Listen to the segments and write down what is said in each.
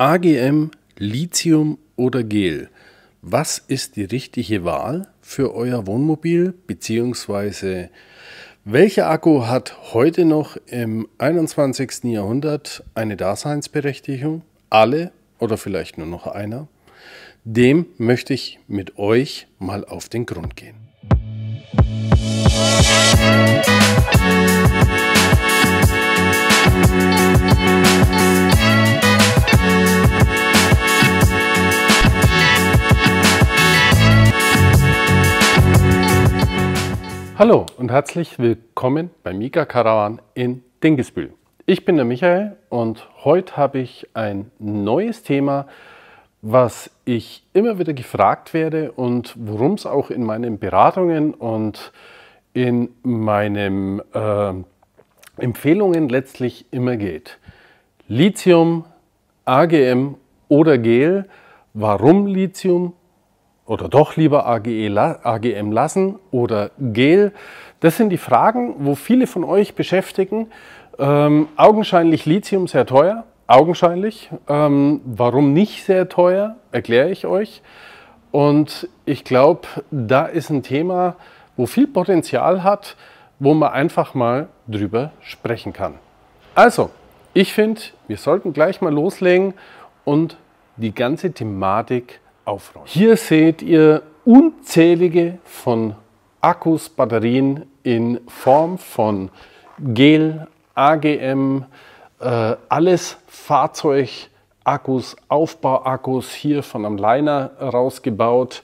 AGM, Lithium oder Gel. Was ist die richtige Wahl für euer Wohnmobil? Beziehungsweise welcher Akku hat heute noch im 21. Jahrhundert eine Daseinsberechtigung? Alle oder vielleicht nur noch einer? Dem möchte ich mit euch mal auf den Grund gehen. Musik Hallo und herzlich willkommen bei Mika Caravan in Dingesbühl. Ich bin der Michael und heute habe ich ein neues Thema, was ich immer wieder gefragt werde und worum es auch in meinen Beratungen und in meinen äh, Empfehlungen letztlich immer geht. Lithium, AGM oder Gel. Warum Lithium? oder doch lieber AGM e lassen oder Gel? Das sind die Fragen, wo viele von euch beschäftigen. Ähm, augenscheinlich Lithium sehr teuer, augenscheinlich. Ähm, warum nicht sehr teuer, erkläre ich euch. Und ich glaube, da ist ein Thema, wo viel Potenzial hat, wo man einfach mal drüber sprechen kann. Also, ich finde, wir sollten gleich mal loslegen und die ganze Thematik aufräumen. Hier seht ihr unzählige von Akkus, Batterien in Form von Gel, AGM, äh, alles Fahrzeug, Akkus, Aufbauakkus hier von einem Liner rausgebaut,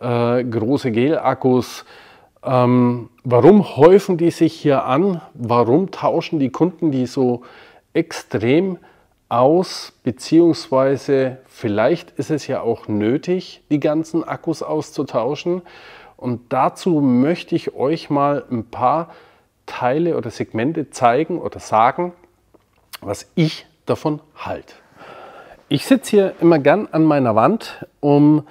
äh, große Gelakkus. Ähm, warum häufen die sich hier an? Warum tauschen die Kunden die so extrem aus, beziehungsweise vielleicht ist es ja auch nötig, die ganzen Akkus auszutauschen. Und dazu möchte ich euch mal ein paar Teile oder Segmente zeigen oder sagen, was ich davon halte. Ich sitze hier immer gern an meiner Wand, um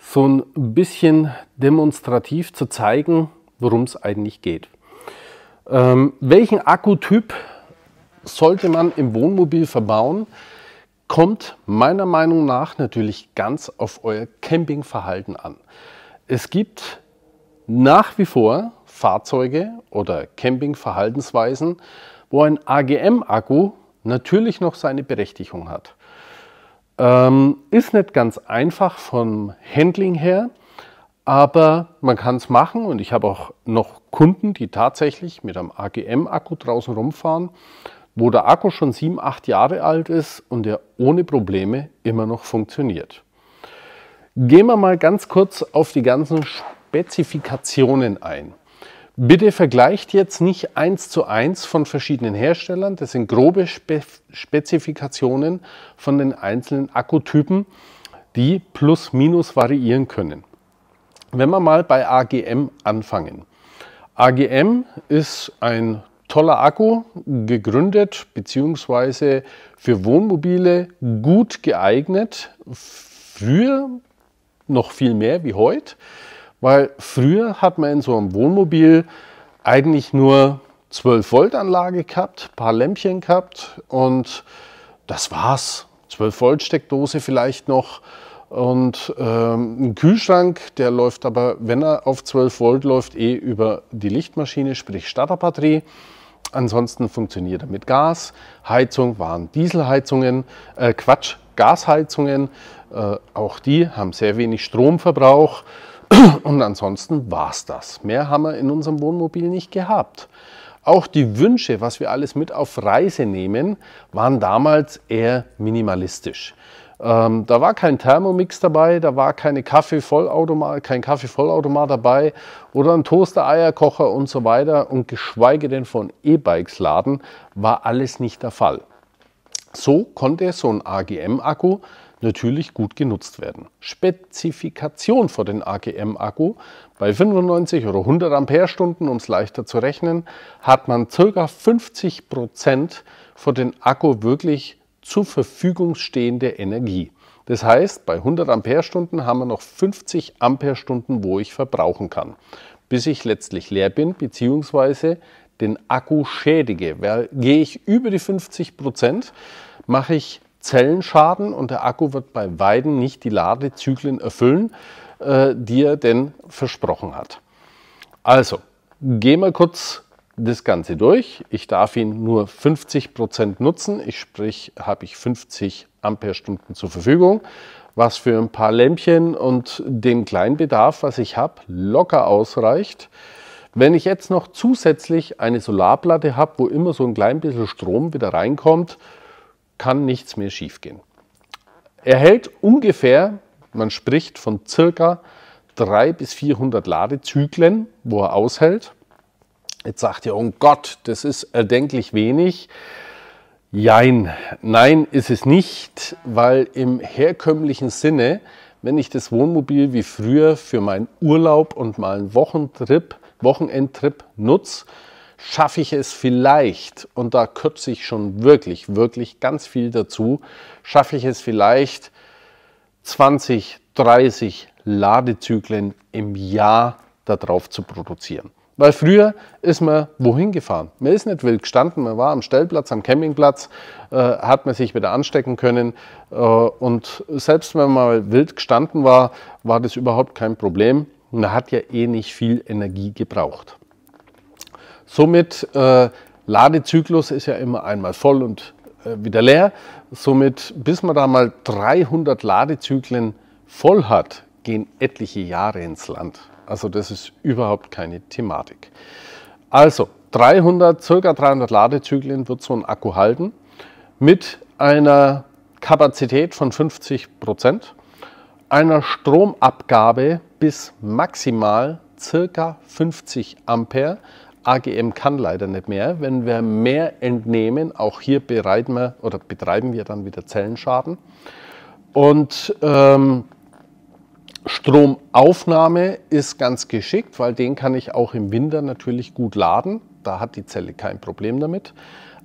so ein bisschen demonstrativ zu zeigen, worum es eigentlich geht. Ähm, welchen Akkutyp sollte man im Wohnmobil verbauen, kommt meiner Meinung nach natürlich ganz auf euer Campingverhalten an. Es gibt nach wie vor Fahrzeuge oder Campingverhaltensweisen, wo ein AGM-Akku natürlich noch seine Berechtigung hat. Ähm, ist nicht ganz einfach vom Handling her, aber man kann es machen und ich habe auch noch Kunden, die tatsächlich mit einem AGM-Akku draußen rumfahren wo der Akku schon sieben, acht Jahre alt ist und der ohne Probleme immer noch funktioniert. Gehen wir mal ganz kurz auf die ganzen Spezifikationen ein. Bitte vergleicht jetzt nicht eins zu eins von verschiedenen Herstellern. Das sind grobe Spe Spezifikationen von den einzelnen Akkutypen, die plus minus variieren können. Wenn wir mal bei AGM anfangen. AGM ist ein toller Akku, gegründet bzw. für Wohnmobile gut geeignet. Früher noch viel mehr wie heute, weil früher hat man in so einem Wohnmobil eigentlich nur 12 Volt Anlage gehabt, paar Lämpchen gehabt und das war's. 12 Volt Steckdose vielleicht noch und ähm, ein Kühlschrank, der läuft aber, wenn er auf 12 Volt läuft, eh über die Lichtmaschine, sprich Starterbatterie. Ansonsten funktioniert er mit Gas. Heizung waren Dieselheizungen, äh Quatsch, Gasheizungen. Äh, auch die haben sehr wenig Stromverbrauch. Und ansonsten war es das. Mehr haben wir in unserem Wohnmobil nicht gehabt. Auch die Wünsche, was wir alles mit auf Reise nehmen, waren damals eher minimalistisch. Ähm, da war kein Thermomix dabei, da war keine Kaffeevollautomat, kein Kaffeevollautomat dabei oder ein Toaster, Eierkocher und so weiter und geschweige denn von E-Bikes laden, war alles nicht der Fall. So konnte so ein AGM-Akku natürlich gut genutzt werden. Spezifikation für den AGM-Akku bei 95 oder 100 Amperestunden, um es leichter zu rechnen, hat man ca. 50 Prozent für den Akku wirklich zur Verfügung stehende Energie. Das heißt, bei 100 Amperestunden haben wir noch 50 Amperestunden, wo ich verbrauchen kann, bis ich letztlich leer bin, bzw. den Akku schädige. Weil gehe ich über die 50 Prozent, mache ich Zellenschaden und der Akku wird bei Weiden nicht die Ladezyklen erfüllen, äh, die er denn versprochen hat. Also, gehen wir kurz das Ganze durch. Ich darf ihn nur 50 Prozent nutzen. Ich sprich, habe ich 50 Amperestunden zur Verfügung, was für ein paar Lämpchen und den kleinen Bedarf, was ich habe, locker ausreicht. Wenn ich jetzt noch zusätzlich eine Solarplatte habe, wo immer so ein klein bisschen Strom wieder reinkommt, kann nichts mehr schiefgehen. Er hält ungefähr, man spricht von circa 300 bis 400 Ladezyklen, wo er aushält. Jetzt sagt ihr, oh Gott, das ist erdenklich wenig. Jein, nein ist es nicht, weil im herkömmlichen Sinne, wenn ich das Wohnmobil wie früher für meinen Urlaub und mal einen Wochentrip, Wochenendtrip nutze, schaffe ich es vielleicht, und da kürze ich schon wirklich, wirklich ganz viel dazu, schaffe ich es vielleicht 20, 30 Ladezyklen im Jahr darauf zu produzieren. Weil früher ist man wohin gefahren? Man ist nicht wild gestanden, man war am Stellplatz, am Campingplatz, äh, hat man sich wieder anstecken können. Äh, und selbst wenn man mal wild gestanden war, war das überhaupt kein Problem. Man hat ja eh nicht viel Energie gebraucht. Somit, äh, Ladezyklus ist ja immer einmal voll und äh, wieder leer. Somit, bis man da mal 300 Ladezyklen voll hat, gehen etliche Jahre ins Land. Also das ist überhaupt keine Thematik. Also 300, circa 300 Ladezyklen wird so ein Akku halten mit einer Kapazität von 50 Prozent, einer Stromabgabe bis maximal circa 50 Ampere. AGM kann leider nicht mehr. Wenn wir mehr entnehmen, auch hier wir, betreiben wir dann wieder Zellenschaden. Und ähm, Stromaufnahme ist ganz geschickt, weil den kann ich auch im Winter natürlich gut laden. Da hat die Zelle kein Problem damit.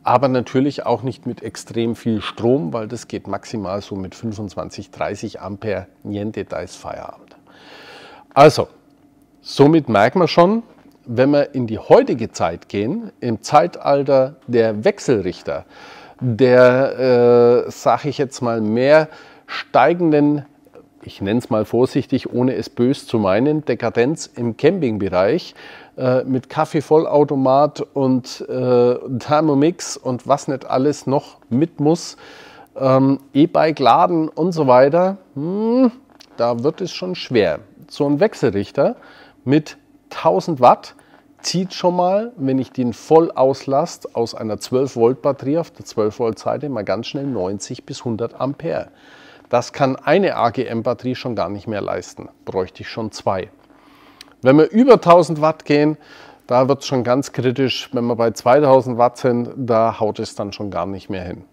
Aber natürlich auch nicht mit extrem viel Strom, weil das geht maximal so mit 25, 30 Ampere. Niente, da ist Feierabend. Also, somit merkt man schon, wenn wir in die heutige Zeit gehen, im Zeitalter der Wechselrichter, der, äh, sage ich jetzt mal, mehr steigenden ich nenne es mal vorsichtig, ohne es bös zu meinen, Dekadenz im Campingbereich äh, mit Kaffeevollautomat und äh, Thermomix und was nicht alles noch mit muss, ähm, E-Bike laden und so weiter, hm, da wird es schon schwer. So ein Wechselrichter mit 1000 Watt zieht schon mal, wenn ich den voll auslast, aus einer 12 Volt Batterie auf der 12 Volt Seite mal ganz schnell 90 bis 100 Ampere. Das kann eine AGM-Batterie schon gar nicht mehr leisten, bräuchte ich schon zwei. Wenn wir über 1000 Watt gehen, da wird es schon ganz kritisch. Wenn wir bei 2000 Watt sind, da haut es dann schon gar nicht mehr hin.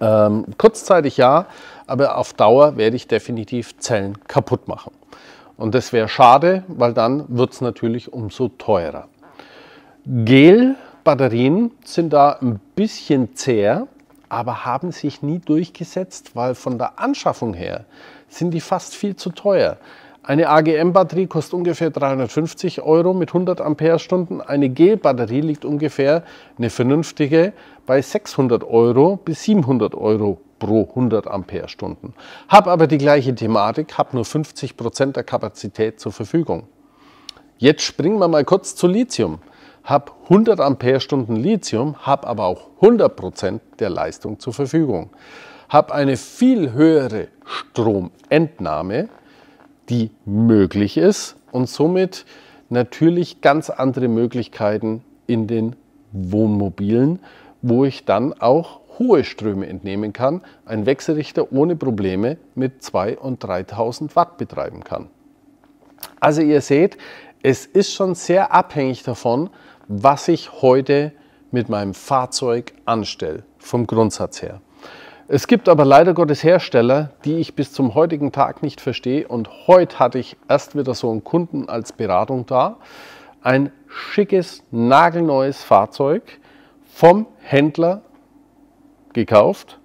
Ähm, kurzzeitig ja, aber auf Dauer werde ich definitiv Zellen kaputt machen. Und das wäre schade, weil dann wird es natürlich umso teurer. Gel-Batterien sind da ein bisschen zäher aber haben sich nie durchgesetzt, weil von der Anschaffung her sind die fast viel zu teuer. Eine AGM-Batterie kostet ungefähr 350 Euro mit 100 Amperestunden. Eine Gel-Batterie liegt ungefähr eine vernünftige bei 600 Euro bis 700 Euro pro 100 Amperestunden. stunden Hab aber die gleiche Thematik, habe nur 50 Prozent der Kapazität zur Verfügung. Jetzt springen wir mal kurz zu Lithium habe 100 Amperestunden Lithium, habe aber auch 100 der Leistung zur Verfügung, habe eine viel höhere Stromentnahme, die möglich ist und somit natürlich ganz andere Möglichkeiten in den Wohnmobilen, wo ich dann auch hohe Ströme entnehmen kann, ein Wechselrichter ohne Probleme mit 2.000 und 3.000 Watt betreiben kann. Also ihr seht, es ist schon sehr abhängig davon, was ich heute mit meinem Fahrzeug anstelle, vom Grundsatz her. Es gibt aber leider Gottes Hersteller, die ich bis zum heutigen Tag nicht verstehe. Und heute hatte ich erst wieder so einen Kunden als Beratung da. Ein schickes, nagelneues Fahrzeug vom Händler gekauft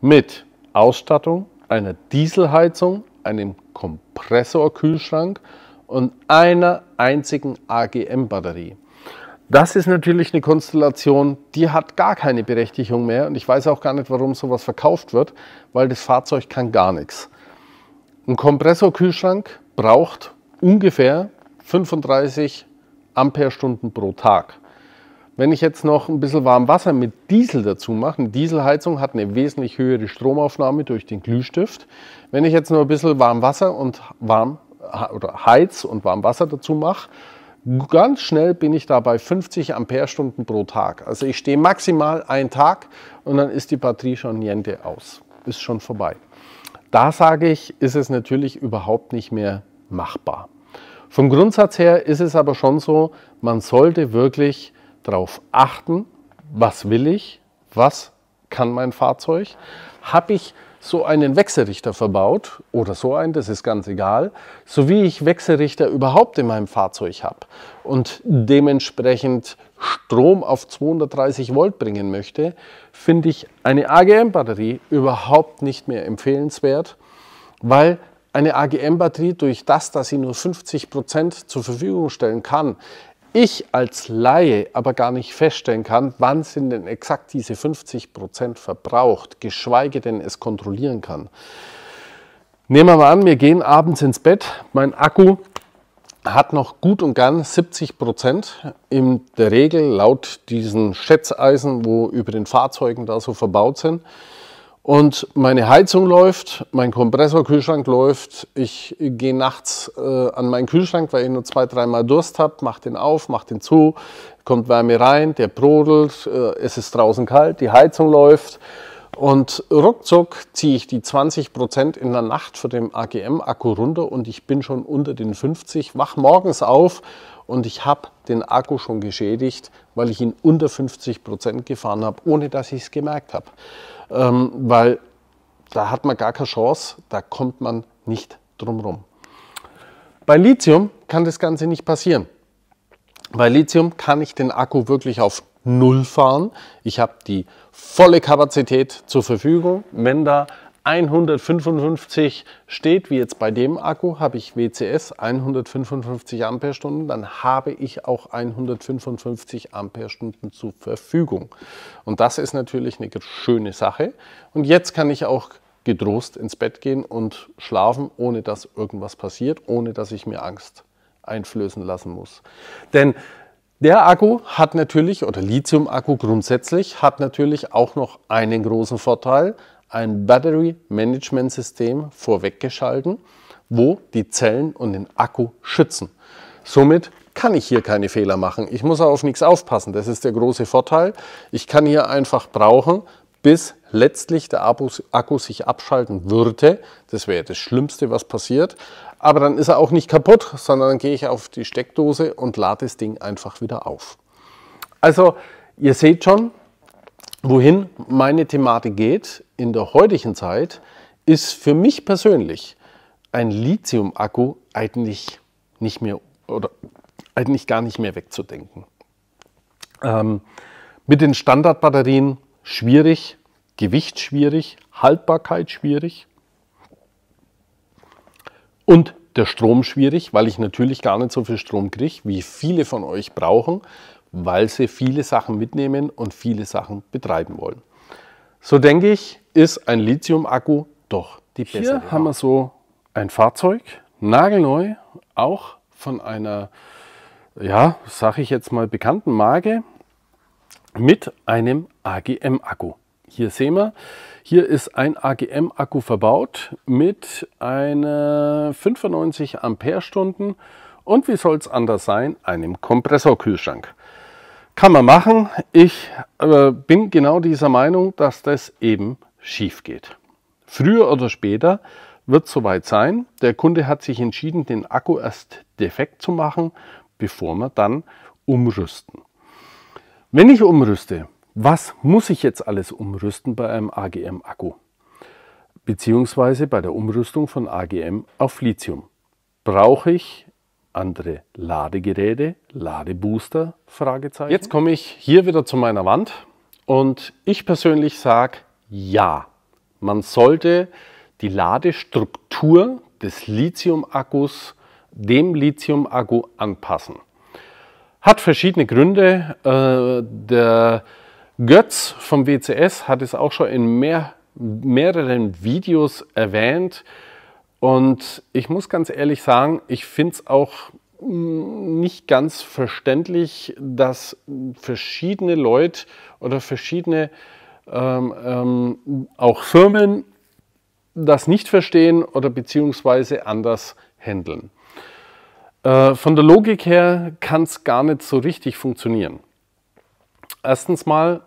mit Ausstattung einer Dieselheizung, einem Kompressorkühlschrank und einer einzigen AGM-Batterie. Das ist natürlich eine Konstellation, die hat gar keine Berechtigung mehr und ich weiß auch gar nicht, warum sowas verkauft wird, weil das Fahrzeug kann gar nichts. Ein Kompressorkühlschrank braucht ungefähr 35 Amperestunden pro Tag. Wenn ich jetzt noch ein bisschen warm Wasser mit Diesel dazu mache, eine Dieselheizung hat eine wesentlich höhere Stromaufnahme durch den Glühstift. Wenn ich jetzt noch ein bisschen warm Wasser und warm oder Heiz und warm Wasser dazu mache, Ganz schnell bin ich da bei 50 Amperestunden pro Tag. Also ich stehe maximal einen Tag und dann ist die Batterie schon niente aus. Ist schon vorbei. Da sage ich, ist es natürlich überhaupt nicht mehr machbar. Vom Grundsatz her ist es aber schon so, man sollte wirklich darauf achten, was will ich, was kann mein Fahrzeug, habe ich so einen Wechselrichter verbaut oder so einen, das ist ganz egal, so wie ich Wechselrichter überhaupt in meinem Fahrzeug habe und dementsprechend Strom auf 230 Volt bringen möchte, finde ich eine AGM-Batterie überhaupt nicht mehr empfehlenswert, weil eine AGM-Batterie durch das, dass sie nur 50 Prozent zur Verfügung stellen kann, ich als Laie aber gar nicht feststellen kann, wann sind denn exakt diese 50 Prozent verbraucht, geschweige denn es kontrollieren kann. Nehmen wir mal an, wir gehen abends ins Bett, mein Akku hat noch gut und gern 70 Prozent in der Regel laut diesen Schätzeisen, wo über den Fahrzeugen da so verbaut sind. Und meine Heizung läuft, mein Kompressorkühlschrank läuft. Ich gehe nachts äh, an meinen Kühlschrank, weil ich nur zwei, dreimal Durst habe, mache den auf, mache den zu, kommt Wärme rein, der brodelt, äh, es ist draußen kalt, die Heizung läuft. Und ruckzuck ziehe ich die 20% in der Nacht vor dem AGM-Akku runter und ich bin schon unter den 50, wach morgens auf und ich habe den Akku schon geschädigt, weil ich ihn unter 50% gefahren habe, ohne dass ich es gemerkt habe ähm, weil da hat man gar keine Chance, da kommt man nicht drum rum. Bei Lithium kann das Ganze nicht passieren. Bei Lithium kann ich den Akku wirklich auf Null fahren. Ich habe die volle Kapazität zur Verfügung. Wenn da 155 steht, wie jetzt bei dem Akku, habe ich WCS 155 Ampere-Stunden, dann habe ich auch 155 Ampere-Stunden zur Verfügung. Und das ist natürlich eine schöne Sache. Und jetzt kann ich auch getrost ins Bett gehen und schlafen, ohne dass irgendwas passiert, ohne dass ich mir Angst einflößen lassen muss. Denn der Akku hat natürlich, oder Lithium-Akku grundsätzlich, hat natürlich auch noch einen großen Vorteil ein Battery Management System vorweggeschalten, wo die Zellen und den Akku schützen. Somit kann ich hier keine Fehler machen. Ich muss auf nichts aufpassen. Das ist der große Vorteil. Ich kann hier einfach brauchen, bis letztlich der Akku sich abschalten würde. Das wäre das Schlimmste, was passiert. Aber dann ist er auch nicht kaputt, sondern dann gehe ich auf die Steckdose und lade das Ding einfach wieder auf. Also ihr seht schon, wohin meine Thematik geht in der heutigen Zeit ist für mich persönlich ein Lithium-Akku eigentlich nicht mehr oder eigentlich gar nicht mehr wegzudenken. Ähm, mit den Standardbatterien schwierig, Gewicht schwierig, Haltbarkeit schwierig und der Strom schwierig, weil ich natürlich gar nicht so viel Strom kriege, wie viele von euch brauchen, weil sie viele Sachen mitnehmen und viele Sachen betreiben wollen. So denke ich, ist ein Lithium-Akku doch die bessere. Hier haben wir so ein Fahrzeug, nagelneu, auch von einer, ja, sage ich jetzt mal, bekannten Marke mit einem AGM-Akku. Hier sehen wir, hier ist ein AGM-Akku verbaut mit einer 95 Ampere-Stunden und wie soll es anders sein, einem Kompressorkühlschrank. Kann man machen. Ich äh, bin genau dieser Meinung, dass das eben schief geht. Früher oder später wird es soweit sein. Der Kunde hat sich entschieden, den Akku erst defekt zu machen, bevor wir dann umrüsten. Wenn ich umrüste, was muss ich jetzt alles umrüsten bei einem AGM-Akku? Beziehungsweise bei der Umrüstung von AGM auf Lithium. Brauche ich andere Ladegeräte, Ladebooster? Jetzt komme ich hier wieder zu meiner Wand und ich persönlich sage, ja, man sollte die Ladestruktur des Lithium-Akkus dem Lithium-Akku anpassen. Hat verschiedene Gründe. Äh, der Götz vom WCS hat es auch schon in mehr, mehreren Videos erwähnt. Und ich muss ganz ehrlich sagen, ich finde es auch mm, nicht ganz verständlich, dass verschiedene Leute oder verschiedene ähm, ähm, auch Firmen das nicht verstehen oder beziehungsweise anders handeln. Äh, von der Logik her kann es gar nicht so richtig funktionieren. Erstens mal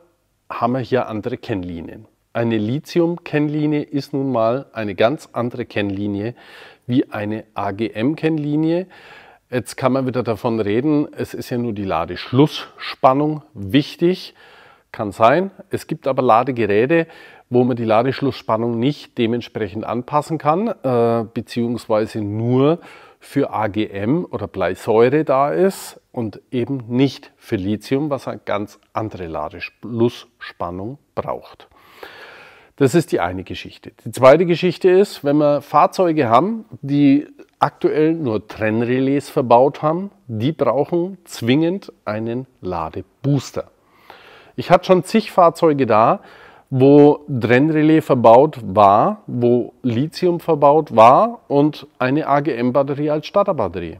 haben wir hier andere Kennlinien. Eine Lithium-Kennlinie ist nun mal eine ganz andere Kennlinie wie eine AGM-Kennlinie. Jetzt kann man wieder davon reden, es ist ja nur die Ladeschlussspannung wichtig. Kann sein. Es gibt aber Ladegeräte, wo man die Ladeschlussspannung nicht dementsprechend anpassen kann, äh, beziehungsweise nur für AGM oder Bleisäure da ist und eben nicht für Lithium, was eine ganz andere Ladeschlussspannung braucht. Das ist die eine Geschichte. Die zweite Geschichte ist, wenn wir Fahrzeuge haben, die aktuell nur Trennrelais verbaut haben, die brauchen zwingend einen Ladebooster. Ich hatte schon zig Fahrzeuge da, wo Drennrelais verbaut war, wo Lithium verbaut war und eine AGM-Batterie als Starterbatterie.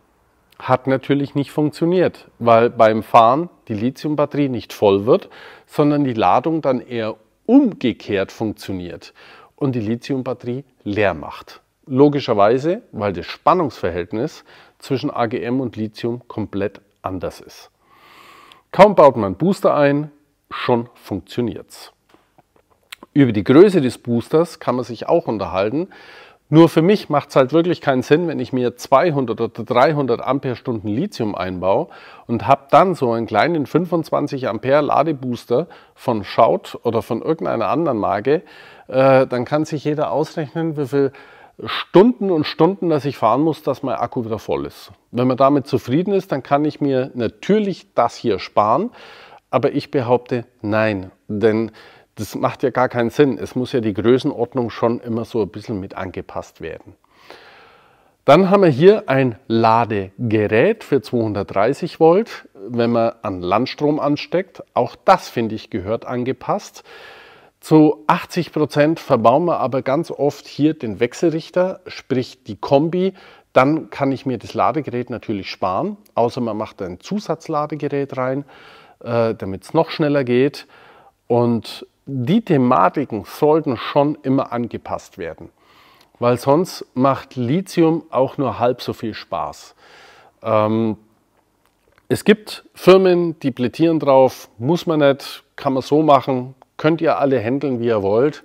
Hat natürlich nicht funktioniert, weil beim Fahren die Lithium-Batterie nicht voll wird, sondern die Ladung dann eher umgekehrt funktioniert und die Lithium-Batterie leer macht. Logischerweise, weil das Spannungsverhältnis zwischen AGM und Lithium komplett anders ist. Kaum baut man Booster ein, schon funktioniert's. Über die Größe des Boosters kann man sich auch unterhalten. Nur für mich macht es halt wirklich keinen Sinn, wenn ich mir 200 oder 300 Amperestunden Lithium einbaue und habe dann so einen kleinen 25 Ampere Ladebooster von Schaut oder von irgendeiner anderen Marke. Äh, dann kann sich jeder ausrechnen, wie viele Stunden und Stunden, dass ich fahren muss, dass mein Akku wieder voll ist. Wenn man damit zufrieden ist, dann kann ich mir natürlich das hier sparen. Aber ich behaupte nein, denn das macht ja gar keinen Sinn. Es muss ja die Größenordnung schon immer so ein bisschen mit angepasst werden. Dann haben wir hier ein Ladegerät für 230 Volt, wenn man an Landstrom ansteckt. Auch das, finde ich, gehört angepasst. Zu 80 Prozent verbauen wir aber ganz oft hier den Wechselrichter, sprich die Kombi. Dann kann ich mir das Ladegerät natürlich sparen, außer man macht ein Zusatzladegerät rein. Äh, damit es noch schneller geht. Und die Thematiken sollten schon immer angepasst werden, weil sonst macht Lithium auch nur halb so viel Spaß. Ähm, es gibt Firmen, die plädieren drauf, muss man nicht, kann man so machen, könnt ihr alle handeln, wie ihr wollt.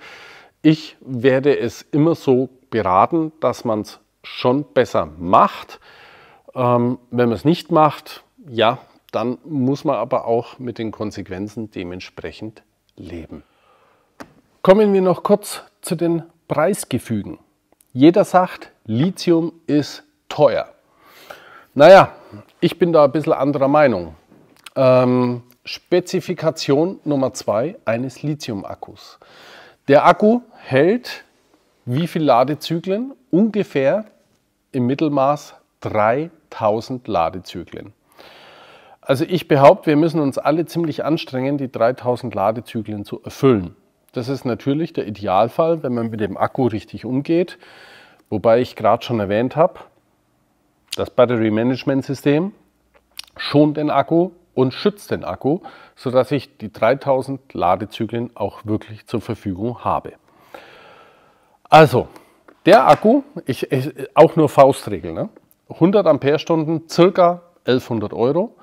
Ich werde es immer so beraten, dass man es schon besser macht. Ähm, wenn man es nicht macht, ja, dann muss man aber auch mit den Konsequenzen dementsprechend leben. Kommen wir noch kurz zu den Preisgefügen. Jeder sagt, Lithium ist teuer. Naja, ich bin da ein bisschen anderer Meinung. Ähm, Spezifikation Nummer zwei eines Lithium-Akkus. Der Akku hält wie viele Ladezyklen? Ungefähr im Mittelmaß 3000 Ladezyklen. Also ich behaupte, wir müssen uns alle ziemlich anstrengen, die 3000 Ladezyklen zu erfüllen. Das ist natürlich der Idealfall, wenn man mit dem Akku richtig umgeht. Wobei ich gerade schon erwähnt habe, das Battery Management System schont den Akku und schützt den Akku, sodass ich die 3000 Ladezyklen auch wirklich zur Verfügung habe. Also, der Akku, ich, ich, auch nur Faustregel, ne? 100 Amperestunden, circa 1100 Euro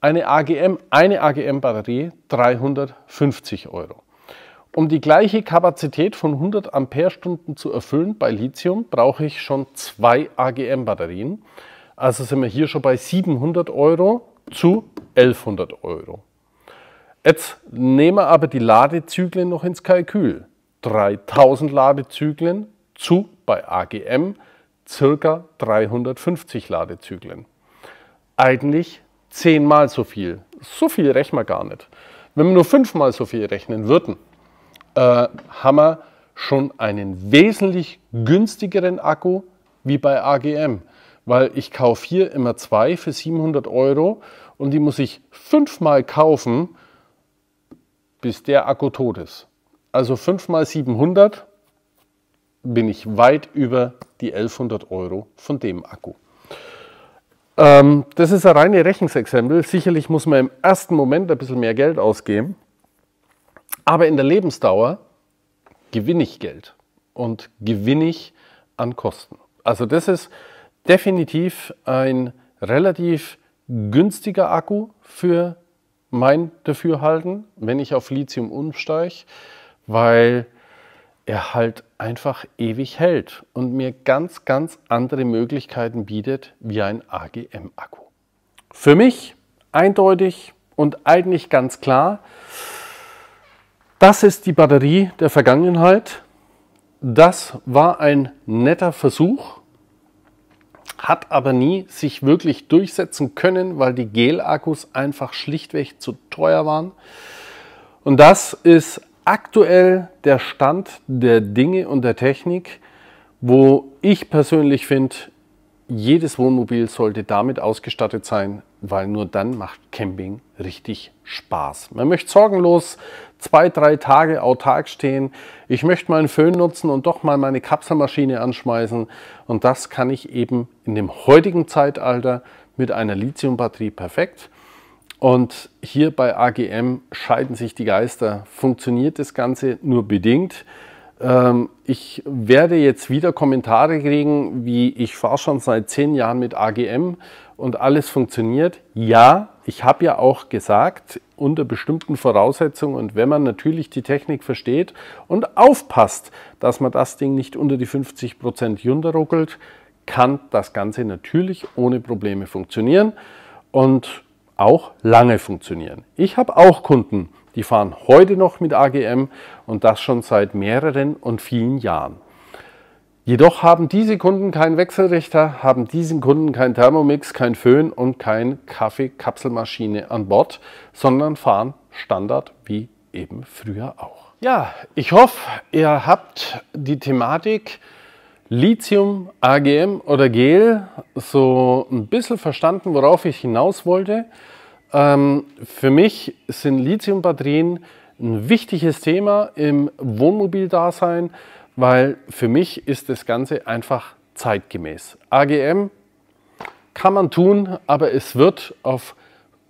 eine AGM, eine AGM-Batterie 350 Euro. Um die gleiche Kapazität von 100 Amperestunden zu erfüllen bei Lithium, brauche ich schon zwei AGM-Batterien. Also sind wir hier schon bei 700 Euro zu 1100 Euro. Jetzt nehmen wir aber die Ladezyklen noch ins Kalkül. 3000 Ladezyklen zu bei AGM circa 350 Ladezyklen. Eigentlich zehnmal so viel. So viel rechnen wir gar nicht. Wenn wir nur fünfmal so viel rechnen würden, äh, haben wir schon einen wesentlich günstigeren Akku wie bei AGM. Weil ich kaufe hier immer zwei für 700 Euro und die muss ich fünfmal kaufen, bis der Akku tot ist. Also fünfmal 700 bin ich weit über die 1100 Euro von dem Akku. Ähm, das ist ein reines Rechensexempel. Sicherlich muss man im ersten Moment ein bisschen mehr Geld ausgeben, aber in der Lebensdauer gewinne ich Geld und gewinne ich an Kosten. Also das ist definitiv ein relativ günstiger Akku für mein Dafürhalten, wenn ich auf Lithium umsteige, weil er halt einfach ewig hält und mir ganz, ganz andere Möglichkeiten bietet wie ein AGM-Akku. Für mich eindeutig und eigentlich ganz klar, das ist die Batterie der Vergangenheit. Das war ein netter Versuch, hat aber nie sich wirklich durchsetzen können, weil die Gel-Akkus einfach schlichtweg zu teuer waren. Und das ist aktuell der Stand der Dinge und der Technik, wo ich persönlich finde, jedes Wohnmobil sollte damit ausgestattet sein, weil nur dann macht Camping richtig Spaß. Man möchte sorgenlos zwei, drei Tage autark stehen. Ich möchte meinen Föhn nutzen und doch mal meine Kapselmaschine anschmeißen. Und das kann ich eben in dem heutigen Zeitalter mit einer Lithiumbatterie perfekt. Und hier bei AGM scheiden sich die Geister. Funktioniert das Ganze nur bedingt? Ähm, ich werde jetzt wieder Kommentare kriegen, wie ich fahre schon seit zehn Jahren mit AGM und alles funktioniert. Ja, ich habe ja auch gesagt, unter bestimmten Voraussetzungen und wenn man natürlich die Technik versteht und aufpasst, dass man das Ding nicht unter die 50% Prozent ruckelt, kann das Ganze natürlich ohne Probleme funktionieren. Und auch lange funktionieren. Ich habe auch Kunden, die fahren heute noch mit AGM und das schon seit mehreren und vielen Jahren. Jedoch haben diese Kunden keinen Wechselrichter, haben diesen Kunden keinen Thermomix, kein Föhn und keine Kaffeekapselmaschine an Bord, sondern fahren Standard wie eben früher auch. Ja, ich hoffe, ihr habt die Thematik Lithium, AGM oder GEL so ein bisschen verstanden, worauf ich hinaus wollte. Ähm, für mich sind Lithium-Batterien ein wichtiges Thema im Wohnmobildasein, weil für mich ist das Ganze einfach zeitgemäß. AGM kann man tun, aber es wird auf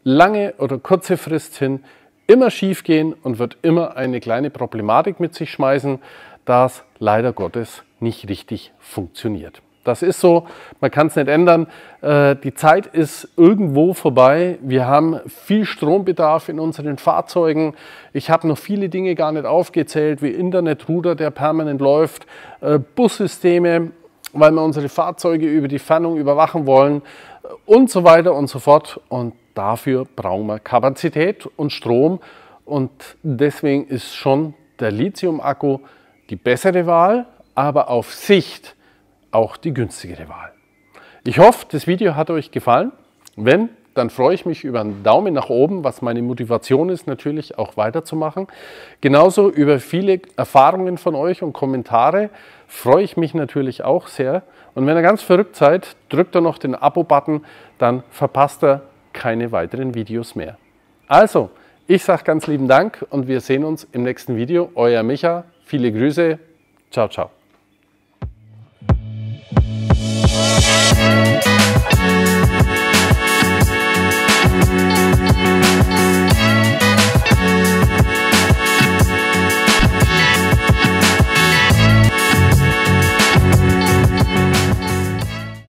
lange oder kurze Frist hin immer schief gehen und wird immer eine kleine Problematik mit sich schmeißen, das leider Gottes nicht richtig funktioniert. Das ist so, man kann es nicht ändern. Äh, die Zeit ist irgendwo vorbei. Wir haben viel Strombedarf in unseren Fahrzeugen. Ich habe noch viele Dinge gar nicht aufgezählt, wie Internetruder, der permanent läuft, äh, Bussysteme, weil wir unsere Fahrzeuge über die Fernung überwachen wollen äh, und so weiter und so fort. Und dafür brauchen wir Kapazität und Strom. Und deswegen ist schon der Lithium-Akku die bessere Wahl aber auf Sicht auch die günstigere Wahl. Ich hoffe, das Video hat euch gefallen. Wenn, dann freue ich mich über einen Daumen nach oben, was meine Motivation ist, natürlich auch weiterzumachen. Genauso über viele Erfahrungen von euch und Kommentare freue ich mich natürlich auch sehr. Und wenn ihr ganz verrückt seid, drückt doch noch den Abo-Button, dann verpasst ihr keine weiteren Videos mehr. Also, ich sage ganz lieben Dank und wir sehen uns im nächsten Video. Euer Micha, viele Grüße, ciao, ciao. Música